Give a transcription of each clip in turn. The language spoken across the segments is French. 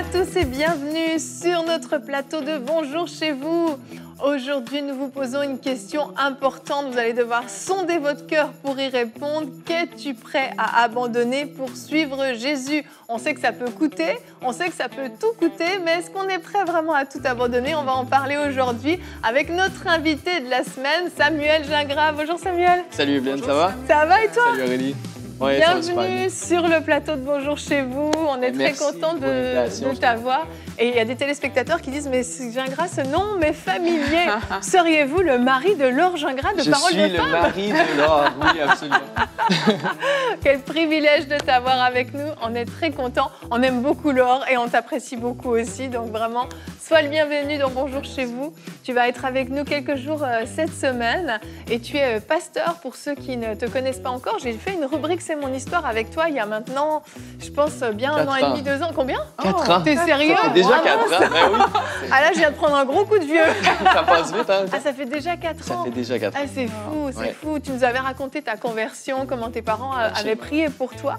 à tous et bienvenue sur notre plateau de Bonjour chez vous. Aujourd'hui, nous vous posons une question importante. Vous allez devoir sonder votre cœur pour y répondre. Qu'es-tu prêt à abandonner pour suivre Jésus On sait que ça peut coûter, on sait que ça peut tout coûter, mais est-ce qu'on est prêt vraiment à tout abandonner On va en parler aujourd'hui avec notre invité de la semaine, Samuel Gingrave. Bonjour Samuel. Salut bien ça va Ça va et toi Salut Aurélie. Bienvenue sur le plateau de Bonjour chez vous. On est très content de, vous t'avoir. Et il y a des téléspectateurs qui disent Mais ce non, mais familier. Seriez-vous le mari de Laure Gingras de Je Parole suis le mari de Laure, oui, absolument. Quel privilège de t'avoir avec nous. On est très content. On aime beaucoup Laure et on t'apprécie beaucoup aussi. Donc vraiment, sois le bienvenu dans Bonjour chez vous. Tu vas être avec nous quelques jours euh, cette semaine et tu es euh, pasteur pour ceux qui ne te connaissent pas encore. J'ai fait une rubrique C'est mon histoire avec toi il y a maintenant, je pense, euh, bien un an et demi, deux ans. Combien oh, Quatre ans. T'es sérieux ça fait Déjà quatre ans, ben Ah là, je viens de prendre un gros coup de vieux. ça passe vite, hein. Ah, ça fait déjà quatre ans. Ça fait déjà quatre ah, ans. c'est fou, c'est fou. Tu nous avais raconté ta conversion, comment tes parents avaient prié pour toi.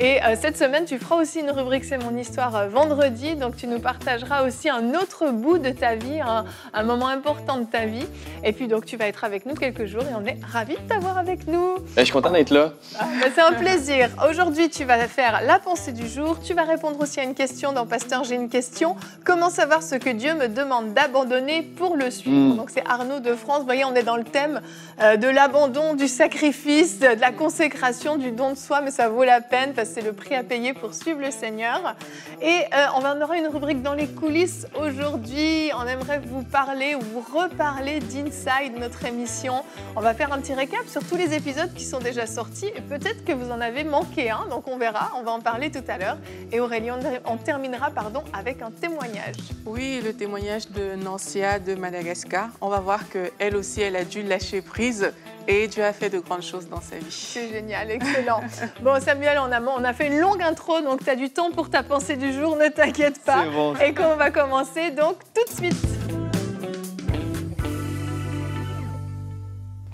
Et cette semaine, tu feras aussi une rubrique C'est mon histoire vendredi. Donc, tu nous partageras aussi un autre bout de ta vie, un, un moment important de ta vie. Et puis donc tu vas être avec nous quelques jours et on est ravis de t'avoir avec nous. Et eh, je suis content d'être là. Ah, bah, c'est un plaisir. Aujourd'hui tu vas faire la pensée du jour. Tu vas répondre aussi à une question dans Pasteur j'ai une question. Comment savoir ce que Dieu me demande d'abandonner pour le suivre hmm. Donc c'est Arnaud de France. Vous voyez on est dans le thème euh, de l'abandon, du sacrifice, de la consécration, du don de soi. Mais ça vaut la peine parce que c'est le prix à payer pour suivre le Seigneur. Et euh, on aura une rubrique dans les coulisses aujourd'hui. On aimerait vous parler vous reparler d'Inside, notre émission. On va faire un petit récap sur tous les épisodes qui sont déjà sortis et peut-être que vous en avez manqué un, donc on verra, on va en parler tout à l'heure. Et Aurélie, on, terminera pardon, avec un témoignage. Oui, le témoignage de Nancia de Madagascar. On va voir qu'elle aussi, elle a dû lâcher prise et Dieu a fait de grandes choses dans sa vie. C'est génial, excellent. bon, Samuel, on a, on a fait une longue intro, donc tu as du temps pour ta pensée du jour, ne t'inquiète pas. Bon, et qu'on va commencer donc tout de suite.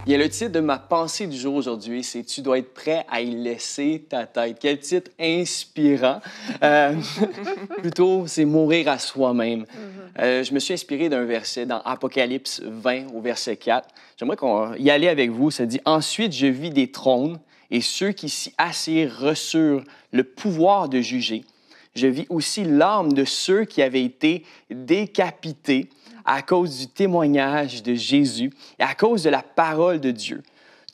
Il y a le titre de ma pensée du jour aujourd'hui, c'est Tu dois être prêt à y laisser ta tête. Quel titre inspirant. Euh, plutôt, c'est Mourir à soi-même. Mhm. Euh, je me suis inspiré d'un verset dans Apocalypse 20 au verset 4. J'aimerais qu'on y allait avec vous. Ça dit Ensuite, je vis des trônes et ceux qui s'y assirent reçurent le pouvoir de juger je vis aussi l'âme de ceux qui avaient été décapités à cause du témoignage de Jésus et à cause de la parole de Dieu.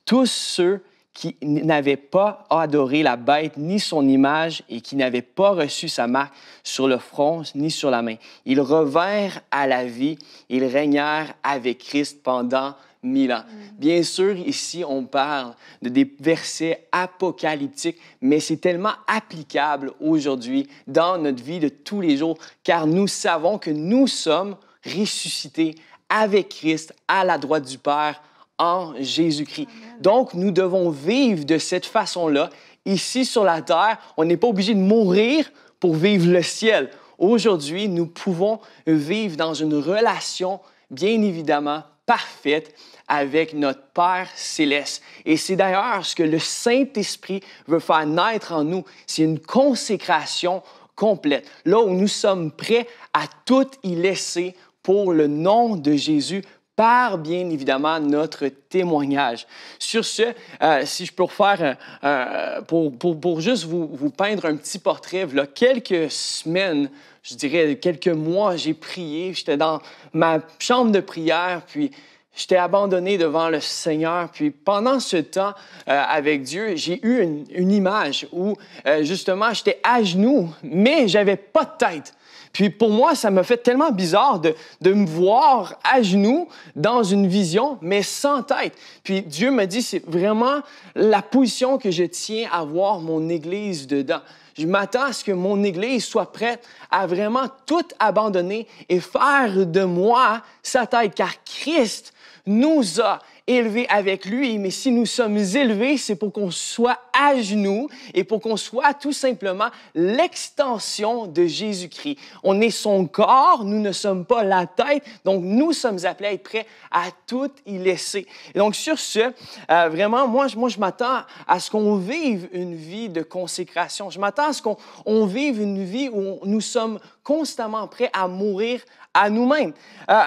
Tous ceux qui n'avaient pas adoré la bête ni son image et qui n'avaient pas reçu sa marque sur le front ni sur la main. Ils revinrent à la vie, ils régnèrent avec Christ pendant Mm. Bien sûr, ici, on parle de des versets apocalyptiques, mais c'est tellement applicable aujourd'hui dans notre vie de tous les jours, car nous savons que nous sommes ressuscités avec Christ à la droite du Père en Jésus-Christ. Donc, nous devons vivre de cette façon-là. Ici, sur la terre, on n'est pas obligé de mourir pour vivre le ciel. Aujourd'hui, nous pouvons vivre dans une relation bien évidemment parfaite avec notre Père céleste. Et c'est d'ailleurs ce que le Saint-Esprit veut faire naître en nous. C'est une consécration complète, là où nous sommes prêts à tout y laisser pour le nom de Jésus par bien évidemment notre témoignage. Sur ce, euh, si je peux refaire, euh, euh, pour, pour, juste vous, peindre un petit portrait, là, quelques semaines, je dirais, quelques mois, j'ai prié. J'étais dans ma chambre de prière, puis j'étais abandonné devant le Seigneur. Puis pendant ce temps euh, avec Dieu, j'ai eu une, image où euh, justement j'étais à genoux, mais j'avais pas de tête. Puis pour moi, ça m'a fait tellement bizarre de, me voir à genoux dans une vision, mais sans tête. Puis Dieu m'a dit, c'est vraiment la position que je tiens à voir mon Église dedans. Je m'attends à ce que mon Église soit prête à vraiment tout abandonner et faire de moi sa tête, car Christ nous a élevé avec lui. Mais si nous sommes élevés, c'est pour qu'on soit à genoux et pour qu'on soit tout simplement l'extension de Jésus-Christ. On est son corps, nous ne sommes pas la tête, donc nous sommes appelés à être prêts à tout y laisser. donc sur ce, euh, vraiment, moi, moi je m'attends à ce qu'on vive une vie de consécration. Je m'attends à ce qu'on vive une vie où nous sommes constamment prêts à mourir à nous-mêmes. Euh,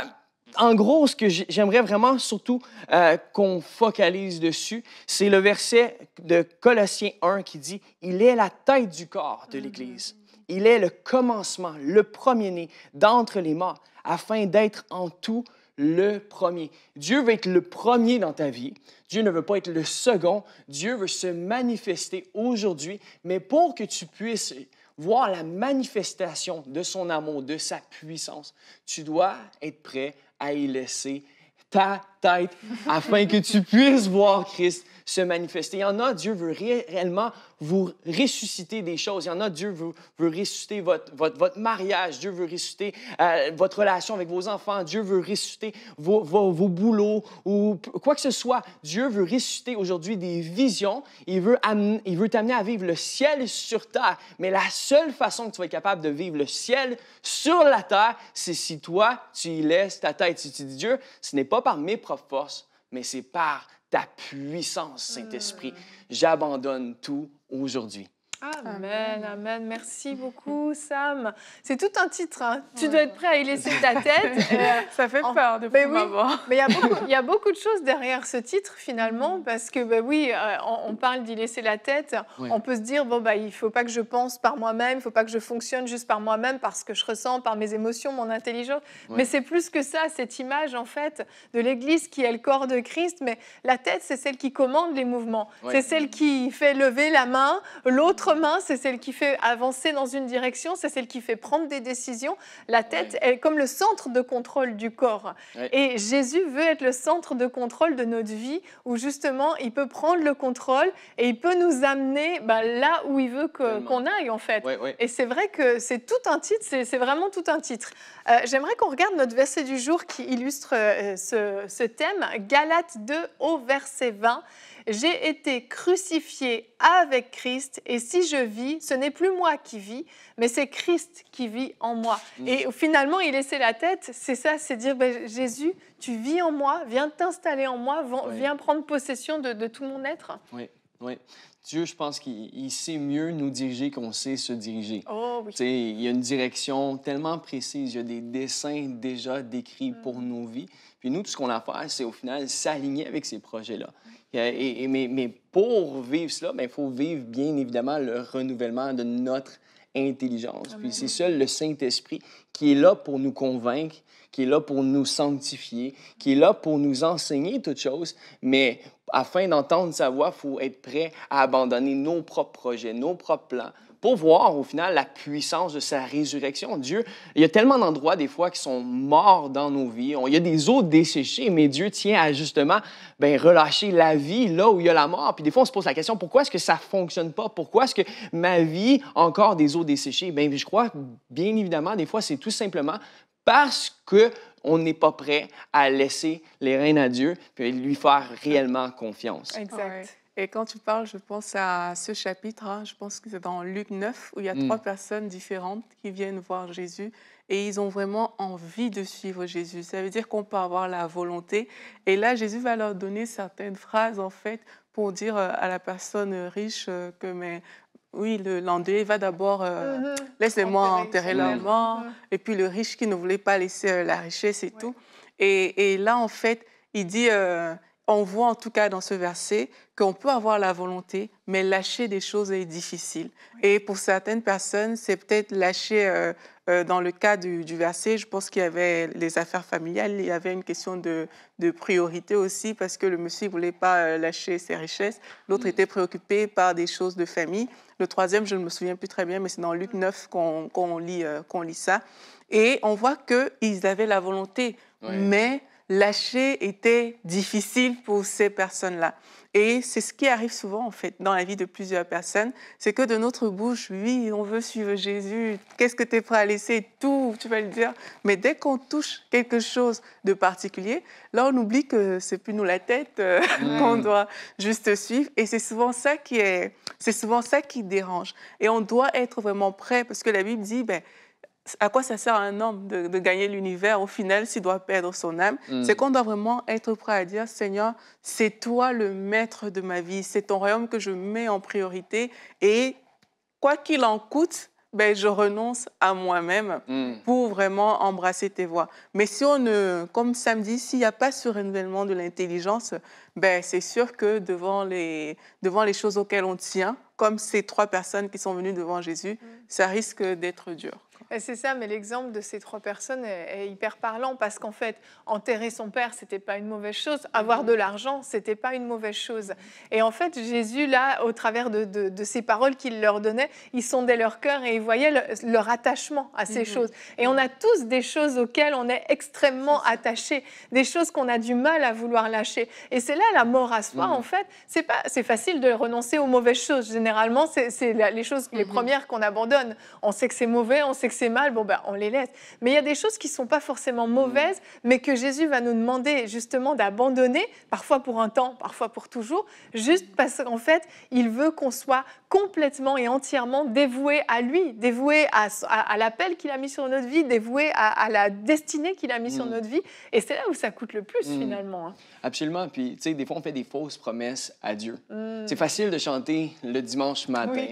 en gros, ce que j'aimerais vraiment surtout euh, qu'on focalise dessus, c'est le verset de Colossiens 1 qui dit, Il est la tête du corps de l'Église. Il est le commencement, le premier-né d'entre les morts, afin d'être en tout le premier. Dieu veut être le premier dans ta vie. Dieu ne veut pas être le second. Dieu veut se manifester aujourd'hui, mais pour que tu puisses voir la manifestation de son amour, de sa puissance, tu dois être prêt à y laisser ta tête afin que tu puisses voir Christ se manifester. Il y en a, Dieu veut réellement vous ressusciter des choses. Il y en a, Dieu veut, ressusciter votre, votre, votre, mariage. Dieu veut ressusciter euh, votre relation avec vos enfants. Dieu veut ressusciter vos, vos, boulots ou quoi que ce soit. Dieu veut ressusciter aujourd'hui des visions. Il veut, il veut t'amener à vivre le ciel sur terre. Mais la seule façon que tu vas être capable de vivre le ciel sur la terre, c'est si toi, tu y laisses ta tête. Si tu dis Dieu, ce n'est pas pas par mes propres forces, mais c'est par ta puissance, Saint-Esprit. Hmm. J'abandonne tout aujourd'hui. Amen, amen. Merci beaucoup, Sam. C'est tout un titre. Hein. Tu dois être prêt à y laisser ta tête. Euh, ça fait peur de ben oui. Mais il y, a beaucoup de choses derrière ce titre, finalement, mm. parce que, bah oui, euh, on, parle d'y laisser la tête. On peut se dire, bon, bah, il ne faut pas que je pense par moi-même, il ne faut pas que je fonctionne juste par moi-même, parce que je ressens, par mes émotions, mon intelligence. Mais c'est plus que ça, cette image, en fait, de l'Église qui est le corps de Christ. Mais la tête, c'est celle qui commande les mouvements. C'est celle qui fait lever la main, l'autre main, c'est celle qui fait avancer dans une direction, c'est celle qui fait prendre des décisions. La tête est comme le centre de contrôle du corps. Et Jésus veut être le centre de contrôle de notre vie, où justement, il peut prendre le contrôle et il peut nous amener bah, là où il veut qu'on aille, en fait. et c'est vrai que c'est tout un titre, c'est vraiment tout un titre. Euh, j'aimerais qu'on regarde notre verset du jour qui illustre euh, ce, ce thème, Galates 2 au verset 20. J'ai été crucifié avec Christ et si je vis, ce n'est plus moi qui vis, mais c'est Christ qui vit en moi. Mm. Et finalement, il laissait la tête, c'est ça, c'est dire ben, Jésus, tu vis en moi, viens t'installer en moi, viens prendre possession de, tout mon être. Oui. Oui. Dieu, je pense qu'il sait mieux nous diriger qu'on sait se diriger. Oh, oui. Il y a une direction tellement précise, il y a des dessins déjà décrits pour mm. nos vies. Puis nous, tout ce qu'on a à faire, c'est au final s'aligner avec ces projets-là. Et, mais, pour vivre cela, ben, il faut vivre bien évidemment le renouvellement de notre intelligence. Puis c'est seul le Saint-Esprit qui est là pour nous convaincre, qui est là pour nous sanctifier, qui est là pour nous enseigner toutes choses, mais afin d'entendre sa voix, il faut être prêt à abandonner nos propres projets, nos propres plans, pour voir au final la puissance de sa résurrection. Dieu, il y a tellement d'endroits des fois qui sont morts dans nos vies. Il y a des eaux desséchées, mais Dieu tient à justement bien, relâcher la vie là où il y a la mort. Puis des fois, on se pose la question, pourquoi est-ce que ça fonctionne pas? Pourquoi est-ce que ma vie encore des eaux desséchées? Bien, je crois, bien évidemment, des fois, c'est tout simplement parce que on n'est pas prêt à laisser les reins à Dieu et lui faire réellement confiance. Exact. Et quand tu parles, je pense à ce chapitre, hein. je pense que c'est dans Luc 9, où il y a mm. trois personnes différentes qui viennent voir Jésus et ils ont vraiment envie de suivre Jésus. Ça veut dire qu'on peut avoir la volonté. Et là, Jésus va leur donner certaines phrases, en fait, pour dire euh, à la personne riche euh, que, mais oui, le il va d'abord, euh, mm-hmm. laissez-moi enterrer la mm. mort. Mm. Et puis le riche qui ne voulait pas laisser la richesse et tout. Et, là, en fait, il dit on voit en tout cas dans ce verset qu'on peut avoir la volonté, mais lâcher des choses est difficile. Et pour certaines personnes, c'est peut-être lâcher, euh, euh, dans le cas du, verset, je pense qu'il y avait les affaires familiales, il y avait une question de, priorité aussi, parce que le monsieur ne voulait pas euh, lâcher ses richesses, l'autre était préoccupé par des choses de famille. Le troisième, je ne me souviens plus très bien, mais c'est dans Luc 9 qu'on lit, qu'on lit ça. Et on voit qu'ils avaient la volonté, mais lâcher était difficile pour ces personnes-là. Et c'est ce qui arrive souvent, en fait, dans la vie de plusieurs personnes, c'est que de notre bouche, oui, on veut suivre Jésus, qu'est-ce que tu es prêt à laisser, tout, tu vas le dire. Mais dès qu'on touche quelque chose de particulier, là, on oublie que c'est plus nous la tête euh, qu'on doit juste suivre. Et c'est souvent ça qui est, c'est souvent ça qui dérange. Et on doit être vraiment prêt, parce que la Bible dit, ben, à quoi ça sert un homme de, gagner l'univers au final s'il doit perdre son âme mm. C'est qu'on doit vraiment être prêt à dire, Seigneur, c'est toi le maître de ma vie, c'est ton royaume que je mets en priorité et quoi qu'il en coûte, ben, je renonce à moi-même mm. pour vraiment embrasser tes voix. » Mais si on ne, comme samedi, s'il n'y a pas ce renouvellement de l'intelligence, ben, c'est sûr que devant les, devant les choses auxquelles on tient, comme ces trois personnes qui sont venues devant Jésus, mm. ça risque d'être dur. C'est ça, mais l'exemple de ces trois personnes est, hyper parlant parce qu'en fait, enterrer son père, c'était pas une mauvaise chose. Avoir mhm. de l'argent, c'était pas une mauvaise chose. Et en fait, Jésus, là, au travers de, de, ces paroles qu'il leur donnait, il sondait leur cœur et il voyait leur attachement à ces mhm. choses. Et on a tous des choses auxquelles on est extrêmement attaché, des choses qu'on a du mal à vouloir lâcher. Et c'est là la mort à soi, mhm. en fait. C'est pas, facile de renoncer aux mauvaises choses. Généralement, c'est les choses, les premières qu'on abandonne. On sait que c'est mauvais, on sait que c'est mal, bon ben on les laisse. Mais il y a des choses qui ne sont pas forcément mm. mauvaises, mais que Jésus va nous demander justement d'abandonner, parfois pour un temps, parfois pour toujours, juste parce qu'en fait, il veut qu'on soit complètement et entièrement dévoué à lui, dévoué à, l'appel qu'il a mis sur notre vie, dévoué à, la destinée qu'il a mis sur mm. notre vie. Et c'est là où ça coûte le plus mm. finalement. Hein. Absolument. Puis, tu sais, des fois, on fait des fausses promesses à Dieu. C'est facile de chanter le dimanche matin.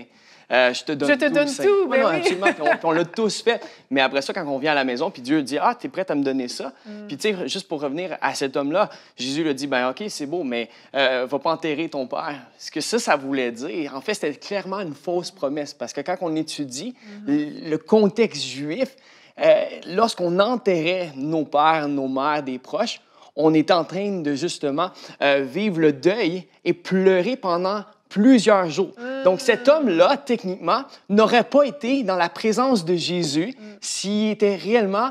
Euh, je te donne je te tout. Donne tout ben on, l'a tous fait. Mais après ça, quand on vient à la maison, puis Dieu dit, ah, tu es prête à me donner ça. Mm. Puis tu sais, juste pour revenir à cet homme-là, Jésus lui dit, ben ok, c'est beau, mais ne euh, va pas enterrer ton père. Ce que ça, ça voulait dire, en fait, c'était clairement une fausse promesse, parce que quand on étudie mm-hmm. le contexte juif, euh, lorsqu'on enterrait nos pères, nos mères, des proches, on est en train de justement vivre le deuil et pleurer pendant plusieurs jours. Hmm. Donc cet homme-là, techniquement, n'aurait pas été dans la présence de Jésus hmm. s'il était réellement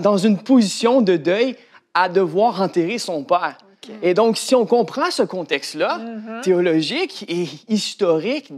dans une position de deuil à devoir enterrer son père. Et donc, si on comprend ce contexte-là, mm-hmm. théologique et historique,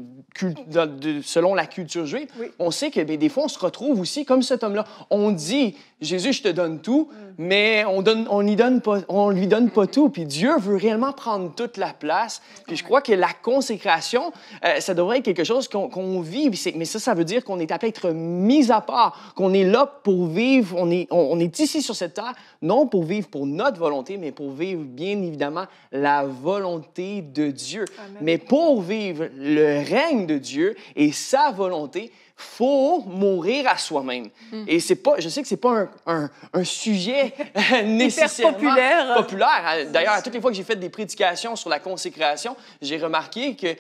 selon la culture juive, on sait que ben, des fois, on se retrouve aussi comme cet homme-là. On dit, Jésus, je te donne tout, mm. mais on ne on donne pas, on lui donne pas tout. Puis Dieu veut réellement prendre toute la place. Puis je crois que la consécration, euh, ça devrait être quelque chose qu'on vit. Mais ça, ça veut dire qu'on est appelé à être mis à part, qu'on est là pour vivre, on est, on est ici sur cette terre, non pour vivre pour notre volonté, mais pour vivre bien évidemment la volonté de Dieu. Mais pour vivre le règne de Dieu et sa volonté, faut mourir à soi-même. Mm. Et c'est pas, je sais que c'est pas un, un, sujet euh, nécessairement populaire. populaire. D'ailleurs, à toutes les fois que j'ai fait des prédications sur la consécration, j'ai remarqué que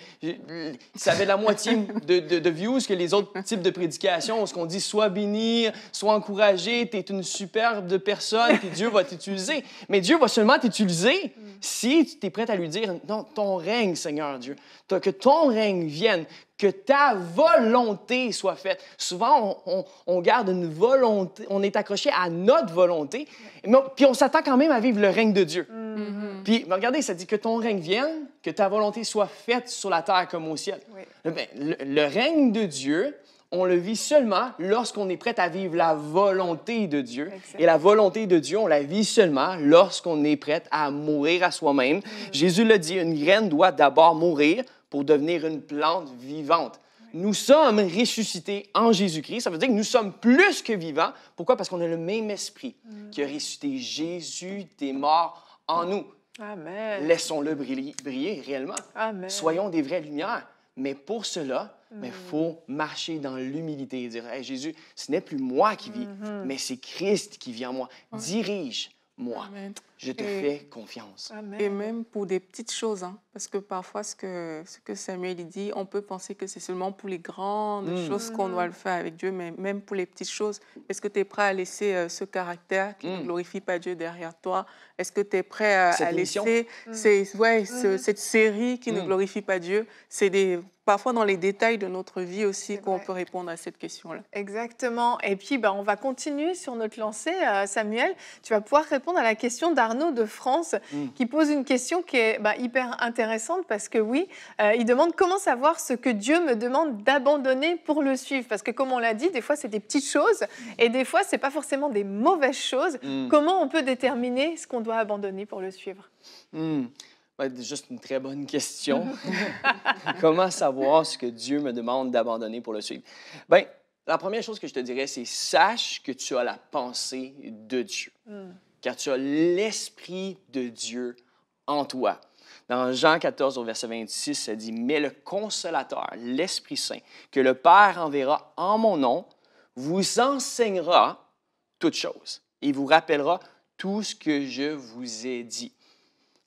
ça avait la moitié de, de, views que les autres types de prédications, où ce qu'on dit soit béni, soit encouragé, es une superbe personne, puis Dieu va t'utiliser. Mais Dieu va seulement t'utiliser mm. si tu es prête à lui dire, non, ton règne, Seigneur Dieu, que ton règne vienne, que ta volonté soit faite. Souvent, on, garde une volonté, on est accroché à notre volonté, mais puis on s'attend quand même à vivre le règne de Dieu. Mm-hmm. Puis, regardez, ça dit que ton règne vienne, que ta volonté soit faite sur la terre comme au ciel. Eh le, règne de Dieu, on le vit seulement lorsqu'on est prêt à vivre la volonté de Dieu. Et la volonté de Dieu, on la vit seulement lorsqu'on est prêt à mourir à soi-même. Mm. Jésus l'a dit, une graine doit d'abord mourir pour devenir une plante vivante. Nous sommes ressuscités en Jésus-Christ. Ça veut dire que nous sommes plus que vivants. Pourquoi? Parce qu'on a le même esprit qui a ressuscité Jésus des morts en nous. Amen. Laissons-le briller, réellement. Amen. Soyons des vraies lumières. Mais pour cela, mm. il faut marcher dans l'humilité et dire Jésus, ce n'est plus moi qui vis, mm-hmm. mais c'est Christ qui vit en moi. Dirige-moi. Je te fais confiance. Et même pour des petites choses, hein, parce que parfois ce que, ce que Samuel dit, on peut penser que c'est seulement pour les grandes mm. choses qu'on mm. doit le faire avec Dieu, mais même pour les petites choses, est-ce que tu es prêt à laisser euh, ce caractère qui ne mm. glorifie pas Dieu derrière toi Est-ce que tu es prêt euh, à, laisser cette série qui ne glorifie pas Dieu C'est des parfois dans les détails de notre vie aussi qu'on peut répondre à cette question-là. Exactement. Et puis, ben, on va continuer sur notre lancée, euh, Samuel. Tu vas pouvoir répondre à la question d'Arnaud Arnaud de France mm. qui pose une question qui est bah, hyper intéressante parce que oui, euh, il demande comment savoir ce que Dieu me demande d'abandonner pour le suivre. Parce que comme on l'a dit, des fois c'est des petites choses et des fois c'est pas forcément des mauvaises choses. Mm. Comment on peut déterminer ce qu'on doit abandonner pour le suivre mm. Juste une très bonne question. comment savoir ce que Dieu me demande d'abandonner pour le suivre ben, la première chose que je te dirais, c'est sache que tu as la pensée de Dieu car tu as l'Esprit de Dieu en toi. Dans Jean 14, au verset 26, ça dit, Mais le consolateur, l'Esprit Saint, que le Père enverra en mon nom, vous enseignera toutes choses et vous rappellera tout ce que je vous ai dit.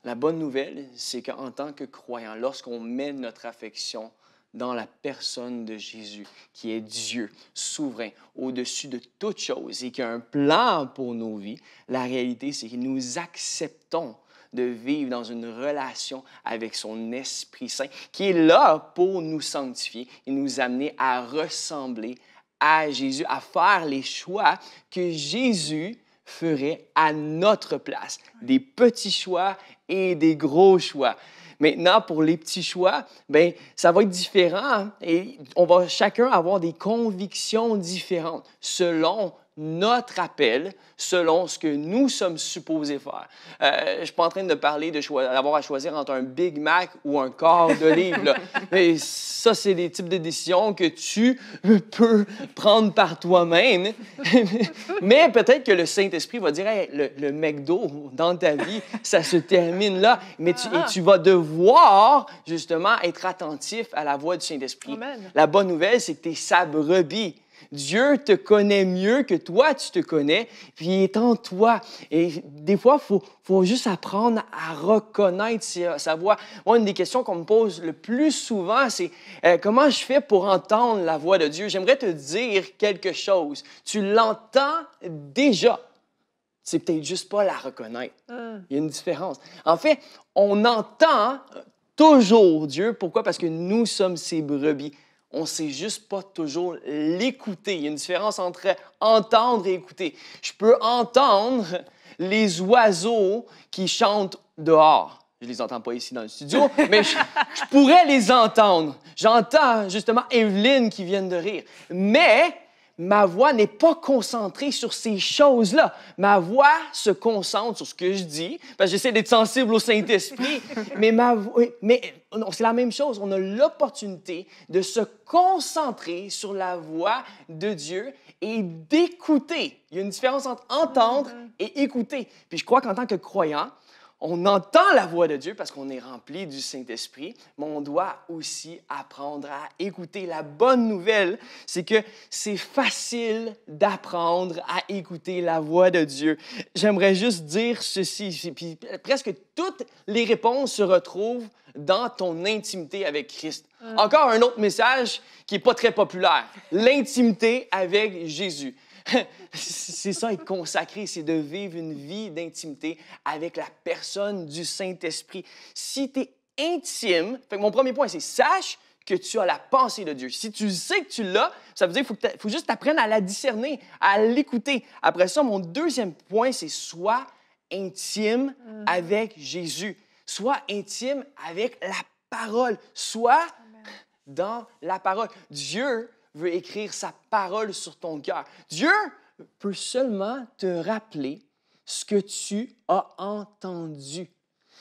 La bonne nouvelle, c'est qu'en tant que croyant, lorsqu'on met notre affection dans la personne de Jésus, qui est Dieu, souverain, au-dessus de toute chose et qui a un plan pour nos vies, la réalité, c'est que nous acceptons de vivre dans une relation avec son Esprit Saint, qui est là pour nous sanctifier et nous amener à ressembler à Jésus, à faire les choix que Jésus ferait à notre place. Des petits choix et des gros choix. Maintenant, pour les petits choix, ben, ça va être différent hein, et on va chacun avoir des convictions différentes selon notre appel selon ce que nous sommes supposés faire. Euh, je ne suis pas en train de parler d'avoir à choisir entre un Big Mac ou un quart de livre. Mais ça, c'est des types de décisions que tu peux prendre par toi-même. Mais peut-être que le Saint-Esprit va dire le, McDo dans ta vie, ça se termine là. Mais tu, ah. vas devoir justement être attentif à la voix du Saint-Esprit. La bonne nouvelle, c'est que tes es Dieu te connaît mieux que toi, tu te connais, puis il est en toi. Et des fois, il faut, juste apprendre à reconnaître sa voix. Moi, une des questions qu'on me pose le plus souvent, c'est euh, comment je fais pour entendre la voix de Dieu? J'aimerais te dire quelque chose. Tu l'entends déjà. C'est peut-être juste pas la reconnaître. Ah. Il y a une différence. En fait, on entend toujours Dieu. Pourquoi? Parce que nous sommes ses brebis on sait juste pas toujours l'écouter. Il y a une différence entre entendre et écouter. Je peux entendre les oiseaux qui chantent dehors. Je les entends pas ici dans le studio, mais je, je pourrais les entendre. J'entends justement Evelyne qui vient de rire. Mais ma voix n'est pas concentrée sur ces choses-là. Ma voix se concentre sur ce que je dis, parce que j'essaie d'être sensible au Saint-Esprit, mais, ma c'est la même chose. On a l'opportunité de se concentrer sur la voix de Dieu et d'écouter. Il y a une différence entre entendre mm-hmm. et écouter. Puis je crois qu'en tant que croyant, on entend la voix de Dieu parce qu'on est rempli du Saint-Esprit, mais on doit aussi apprendre à écouter. La bonne nouvelle, c'est que c'est facile d'apprendre à écouter la voix de Dieu. J'aimerais juste dire ceci, puis presque toutes les réponses se retrouvent dans ton intimité avec Christ. Ah. Encore un autre message qui n'est pas très populaire, l'intimité avec Jésus c'est ça être consacré, c'est de vivre une vie d'intimité avec la personne du Saint-Esprit. Si tu es intime, mon premier point, c'est sache que tu as la pensée de Dieu. Si tu sais que tu l'as, ça veut dire qu'il faut, juste apprendre à la discerner, à l'écouter. Après ça, mon deuxième point, c'est sois intime mm-hmm. avec Jésus. Sois intime avec la parole. Sois dans la parole. Dieu, veut écrire sa parole sur ton cœur. Dieu peut seulement te rappeler ce que tu as entendu.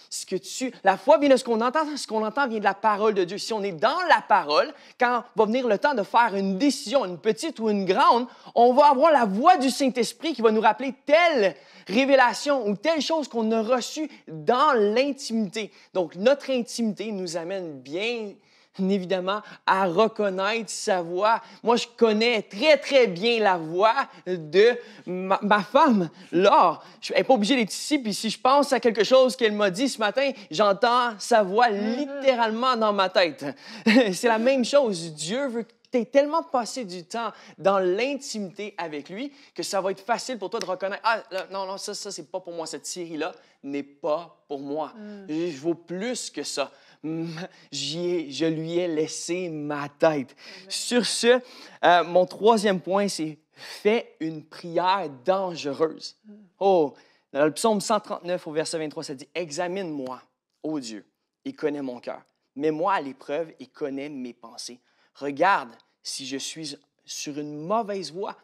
Ce que tu, la foi vient de ce qu'on entend, ce qu'on entend vient de la parole de Dieu. Si on est dans la parole, quand va venir le temps de faire une décision, une petite ou une grande, on va avoir la voix du Saint-Esprit qui va nous rappeler telle révélation ou telle chose qu'on a reçue dans l'intimité. Donc notre intimité nous amène bien évidemment, à reconnaître sa voix. Moi, je connais très, très bien la voix de ma, femme, Laure. Je suis pas obligée d'être ici, puis si je pense à quelque chose qu'elle m'a dit ce matin, j'entends sa voix mm-hmm. littéralement dans ma tête. C'est la même chose. Dieu veut que tu aies tellement passé du temps dans l'intimité avec lui que ça va être facile pour toi de reconnaître Ah, non, non, ça, ça, c'est pas pour moi. Cette série-là n'est pas pour moi. Mm. Je vaux plus que ça. Mm, ai, je lui ai laissé ma tête. Sur ce, euh, mon troisième point, c'est fais une prière dangereuse. Oh, dans le psaume 139 au verset 23, ça dit, examine-moi, ô Dieu, et connais mon cœur. Mets-moi à l'épreuve et connais mes pensées. Regarde si je suis sur une mauvaise voie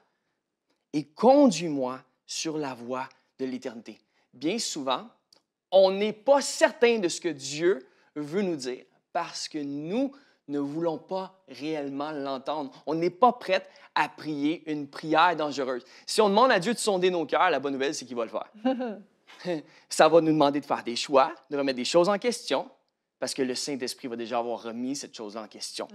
et conduis-moi sur la voie de l'éternité. Bien souvent, on n'est pas certain de ce que Dieu veut nous dire parce que nous ne voulons pas réellement l'entendre. On n'est pas prête à prier une prière dangereuse. Si on demande à Dieu de sonder nos cœurs, la bonne nouvelle, c'est qu'il va le faire. Ça va nous demander de faire des choix, de remettre des choses en question, parce que le Saint-Esprit va déjà avoir remis cette chose-là en question.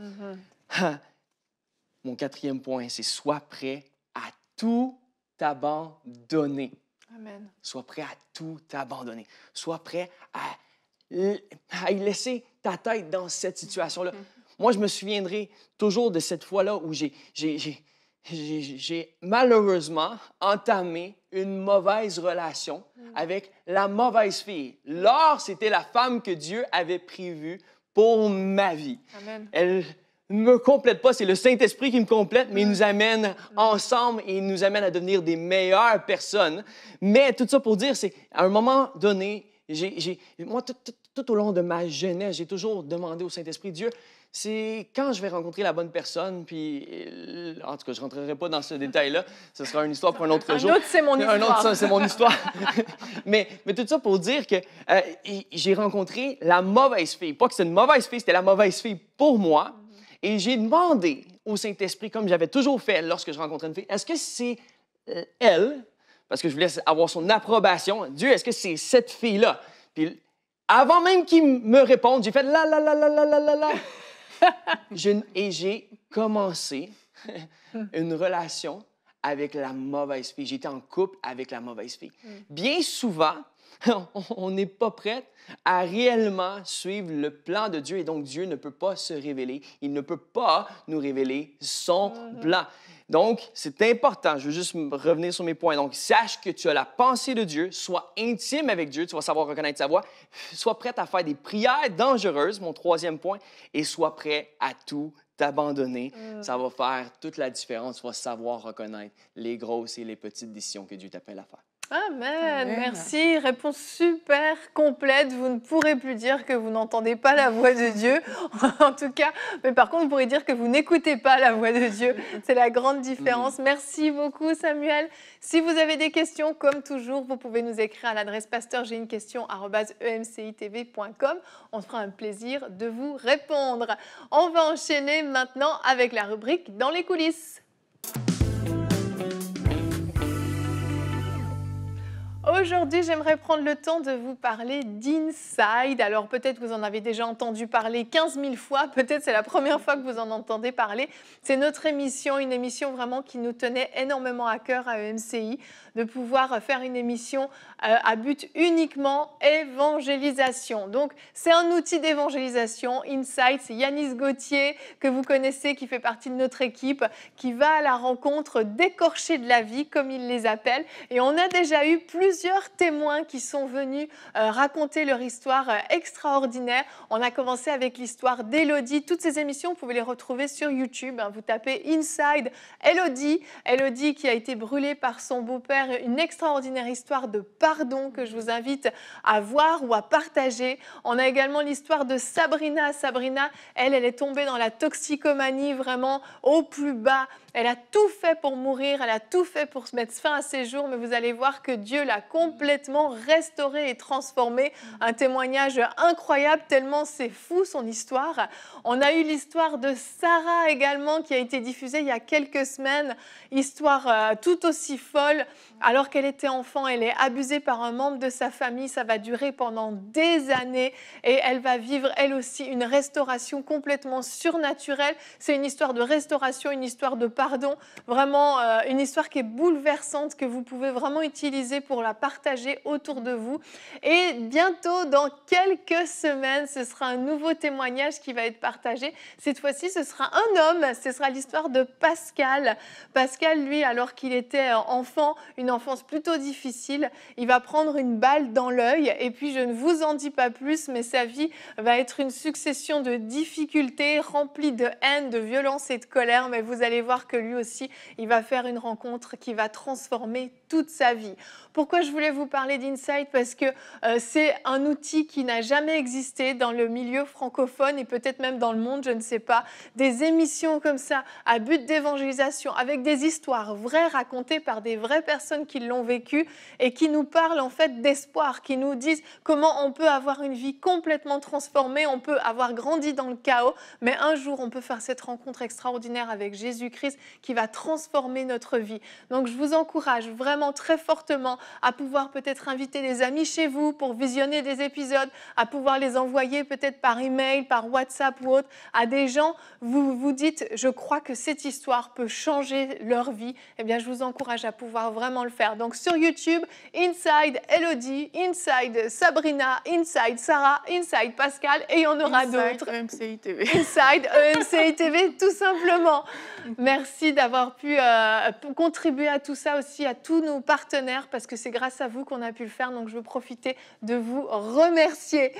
Mm-hmm. Mon quatrième point, c'est sois prêt à tout abandonner. Amen. Sois prêt à tout abandonner. Sois prêt à à y laisser ta tête dans cette situation-là. Mm-hmm. Moi, je me souviendrai toujours de cette fois-là où j'ai malheureusement entamé une mauvaise relation mm. avec la mauvaise fille. Laure, c'était la femme que Dieu avait prévue pour ma vie. Elle Elle me complète pas, c'est le Saint-Esprit qui me complète, mais il nous mm. amène mm. ensemble et il nous amène à devenir des meilleures personnes. Mais tout ça pour dire, c'est à un moment donné, moi, tout, au long de ma jeunesse, j'ai toujours demandé au Saint-Esprit, Dieu, c'est quand je vais rencontrer la bonne personne, puis euh, en tout cas, je ne rentrerai pas dans ce détail-là, ce sera une histoire pour un autre jour. Un autre, c'est mon histoire. Un autre, c'est mon histoire. mais, mais tout ça pour dire que euh, j'ai rencontré la mauvaise fille. Pas que c'est une mauvaise fille, c'était la mauvaise fille pour moi. Et j'ai demandé au Saint-Esprit, comme j'avais toujours fait lorsque je rencontrais une fille, est-ce que c'est euh, elle parce que je voulais avoir son approbation. Dieu, est-ce que c'est cette fille-là? Puis avant même qu'il me réponde, j'ai fait la la la la la la la et j'ai commencé une relation avec la mauvaise fille. J'étais en couple avec la mauvaise fille. Mm. Bien souvent, on n'est pas prêt à réellement suivre le plan de Dieu et donc Dieu ne peut pas se révéler. Il ne peut pas nous révéler son mm-hmm. plan. Donc, c'est important, je veux juste revenir sur mes points. Donc, sache que tu as la pensée de Dieu, sois intime avec Dieu, tu vas savoir reconnaître sa voix, sois prête à faire des prières dangereuses, mon troisième point, et sois prêt à tout t'abandonner. Euh. Ça va faire toute la différence, tu vas savoir reconnaître les grosses et les petites décisions que Dieu t'appelle à faire. Amen. Merci. Réponse super complète. Vous ne pourrez plus dire que vous n'entendez pas la voix de Dieu. en tout cas, mais par contre, vous pourrez dire que vous n'écoutez pas la voix de Dieu. C'est la grande différence. Merci beaucoup, Samuel. Si vous avez des questions, comme toujours, vous pouvez nous écrire à l'adresse pasteur e On se fera un plaisir de vous répondre. On va enchaîner maintenant avec la rubrique dans les coulisses. Aujourd'hui, j'aimerais prendre le temps de vous parler d'inside. Alors peut-être que vous en avez déjà entendu parler 15 000 fois, peut-être c'est la première fois que vous en entendez parler. C'est notre émission, une émission vraiment qui nous tenait énormément à cœur à EMCI de pouvoir euh, faire une émission euh, à but uniquement évangélisation. Donc c'est un outil d'évangélisation. Inside, c'est Yanis Gauthier que vous connaissez, qui fait partie de notre équipe, qui va à la rencontre d'écorchés de la vie, comme il les appelle. Et on a déjà eu plusieurs témoins qui sont venus euh, raconter leur histoire extraordinaire. On a commencé avec l'histoire d'Elodie. Toutes ces émissions, vous pouvez les retrouver sur YouTube. Hein, vous tapez Inside Elodie. Elodie qui a été brûlée par son beau-père une extraordinaire histoire de pardon que je vous invite à voir ou à partager. On a également l'histoire de Sabrina. Sabrina, elle, elle est tombée dans la toxicomanie vraiment au plus bas. Elle a tout fait pour mourir, elle a tout fait pour se mettre fin à ses jours, mais vous allez voir que Dieu l'a complètement restaurée et transformée. Un témoignage incroyable, tellement c'est fou son histoire. On a eu l'histoire de Sarah également qui a été diffusée il y a quelques semaines, histoire euh, tout aussi folle alors qu'elle était enfant, elle est abusée par un membre de sa famille, ça va durer pendant des années et elle va vivre elle aussi une restauration complètement surnaturelle. C'est une histoire de restauration, une histoire de pardon, vraiment euh, une histoire qui est bouleversante que vous pouvez vraiment utiliser pour la partager autour de vous. Et bientôt, dans quelques semaines, ce sera un nouveau témoignage qui va être partagé. Cette fois-ci, ce sera un homme, ce sera l'histoire de Pascal. Pascal, lui, alors qu'il était euh, enfant, une enfance plutôt difficile. Il va prendre une balle dans l'œil et puis je ne vous en dis pas plus, mais sa vie va être une succession de difficultés remplies de haine, de violence et de colère. Mais vous allez voir que lui aussi, il va faire une rencontre qui va transformer toute sa vie. Pourquoi je voulais vous parler d'Insight Parce que euh, c'est un outil qui n'a jamais existé dans le milieu francophone et peut-être même dans le monde, je ne sais pas. Des émissions comme ça à but d'évangélisation avec des histoires vraies racontées par des vraies personnes qui l'ont vécu et qui nous parlent en fait d'espoir, qui nous disent comment on peut avoir une vie complètement transformée, on peut avoir grandi dans le chaos, mais un jour on peut faire cette rencontre extraordinaire avec Jésus-Christ qui va transformer notre vie. Donc je vous encourage vraiment très fortement à pouvoir peut-être inviter des amis chez vous pour visionner des épisodes, à pouvoir les envoyer peut-être par email, par WhatsApp ou autre à des gens. Vous vous dites, je crois que cette histoire peut changer leur vie. Eh bien, je vous encourage à pouvoir vraiment le faire. Donc sur YouTube, Inside Elodie, Inside Sabrina, Inside Sarah, Inside Pascal et il y en aura d'autres. Inside EMCI TV. Inside EMCI TV, tout simplement. Merci d'avoir pu euh, contribuer à tout ça aussi, à tous nos partenaires, parce que c'est grâce à vous qu'on a pu le faire. Donc je veux profiter de vous remercier.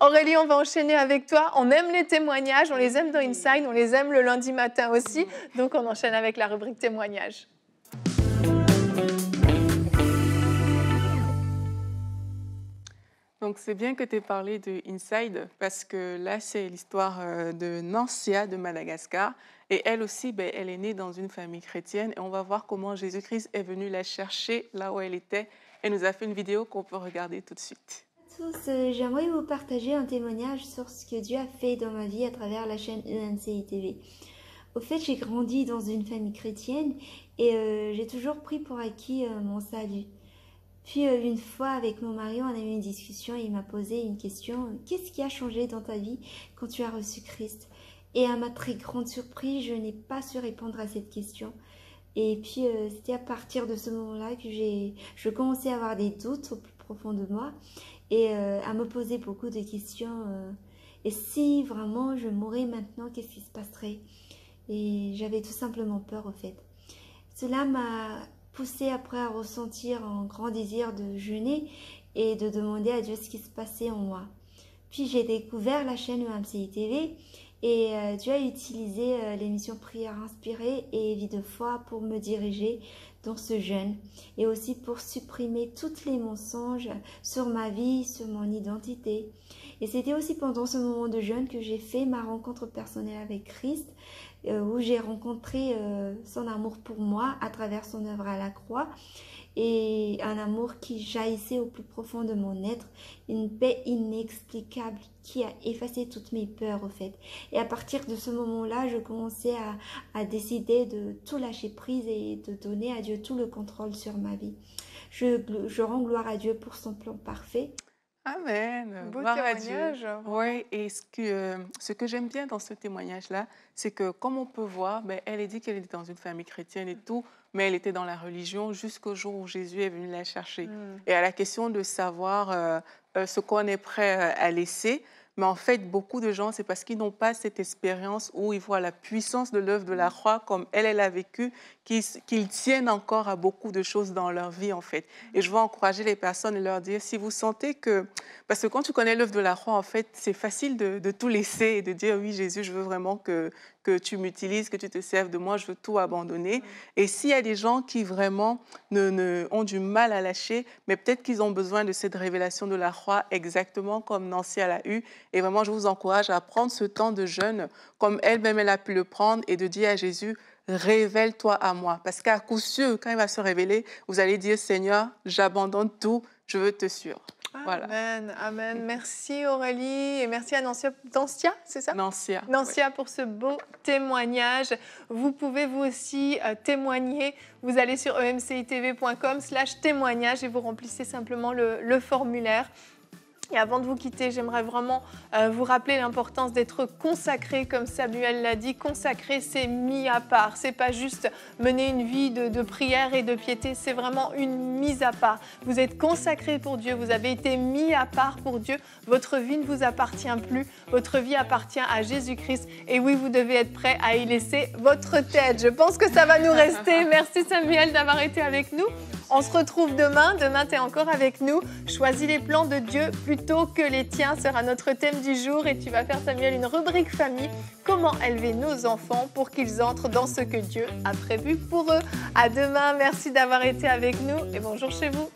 Aurélie, on va enchaîner avec toi. On aime les témoignages, on les aime dans Inside, on les aime le lundi matin aussi. Donc on enchaîne avec la rubrique témoignages. Donc c'est bien que tu aies parlé de Inside parce que là c'est l'histoire euh, de Nancia de Madagascar et elle aussi ben, elle est née dans une famille chrétienne et on va voir comment Jésus-Christ est venu la chercher là où elle était. Elle nous a fait une vidéo qu'on peut regarder tout de suite. Bonjour à tous, j'aimerais vous partager un témoignage sur ce que Dieu a fait dans ma vie à travers la chaîne ENCI TV. Au fait, j'ai grandi dans une famille chrétienne et euh, j'ai toujours pris pour acquis euh, mon salut. Puis euh, une fois avec mon mari, on a eu une discussion et il m'a posé une question, qu'est-ce qui a changé dans ta vie quand tu as reçu Christ Et à ma très grande surprise, je n'ai pas su répondre à cette question. Et puis euh, c'était à partir de ce moment-là que j'ai je commençais à avoir des doutes au plus profond de moi et euh, à me poser beaucoup de questions. et si vraiment je mourais maintenant, qu'est-ce qui se passerait Et j'avais tout simplement peur au fait. Cela m'a poussé après à ressentir un grand désir de jeûner et de demander à Dieu ce qui se passait en moi. Puis j'ai découvert la chaîne UMCI TV et euh, Dieu a utilisé euh, l'émission Prière inspirée et vie de foi pour me diriger dans ce jeûne et aussi pour supprimer tous les mensonges sur ma vie, sur mon identité. Et c'était aussi pendant ce moment de jeûne que j'ai fait ma rencontre personnelle avec Christ euh, où j'ai rencontré euh, son amour pour moi à travers son œuvre à la croix et un amour qui jaillissait au plus profond de mon être, une paix inexplicable qui a effacé toutes mes peurs au fait. Et à partir de ce moment-là, je commençais à, décider de tout lâcher prise et de donner à Dieu tout le contrôle sur ma vie. je rends gloire à Dieu pour son plan parfait. Amen. Beau témoignage. Hein, oui, et ce que, euh, ce que j'aime bien dans ce témoignage-là, c'est que comme on peut voir, ben, elle est dit qu'elle était dans une famille chrétienne et tout, mais elle était dans la religion jusqu'au jour où Jésus est venu la chercher. Mm. Et à la question de savoir euh, euh, ce qu'on est prêt à laisser, mais ben, en fait, beaucoup de gens, c'est parce qu'ils n'ont pas cette expérience où ils voient la puissance de l'œuvre de la mm. croix comme elle, elle a vécu, qu'ils tiennent encore à beaucoup de choses dans leur vie, en fait. Et je veux encourager les personnes et leur dire, si vous sentez que... Parce que quand tu connais l'œuvre de la croix, en fait, c'est facile de, tout laisser et de dire, oui, Jésus, je veux vraiment que, que tu m'utilises, que tu te serves de moi, je veux tout abandonner. Et s'il y a des gens qui vraiment ont du mal à lâcher, mais peut-être qu'ils ont besoin de cette révélation de la croix, exactement comme Nancy a eu. Et vraiment, je vous encourage à prendre ce temps de jeûne, comme elle-même, elle a pu le prendre, et de dire à Jésus, révèle-toi à moi. Parce qu'à coup sûr, quand il va se révéler, vous allez dire, Seigneur, j'abandonne tout, je veux te suivre. Voilà. Amen, amen. Merci Aurélie et merci à Nancia, Nancia c'est ça Nancia. Nancia pour ce beau témoignage. Vous pouvez vous aussi euh, témoigner. Vous allez sur emcitv.com slash témoignage et vous remplissez simplement le formulaire. Et avant de vous quitter, j'aimerais vraiment euh, vous rappeler l'importance d'être consacré, comme Samuel l'a dit. Consacré, c'est mis à part. C'est pas juste mener une vie de, de prière et de piété. C'est vraiment une mise à part. Vous êtes consacré pour Dieu. Vous avez été mis à part pour Dieu. Votre vie ne vous appartient plus. Votre vie appartient à Jésus-Christ. Et oui, vous devez être prêt à y laisser votre tête. Je pense que ça va nous rester. Merci Samuel d'avoir été avec nous. On se retrouve demain. Demain, tu es encore avec nous. Choisis les plans de Dieu plutôt que les tiens sera notre thème du jour. Et tu vas faire, Samuel, une rubrique famille. Comment élever nos enfants pour qu'ils entrent dans ce que Dieu a prévu pour eux. À demain. Merci d'avoir été avec nous et bonjour chez vous.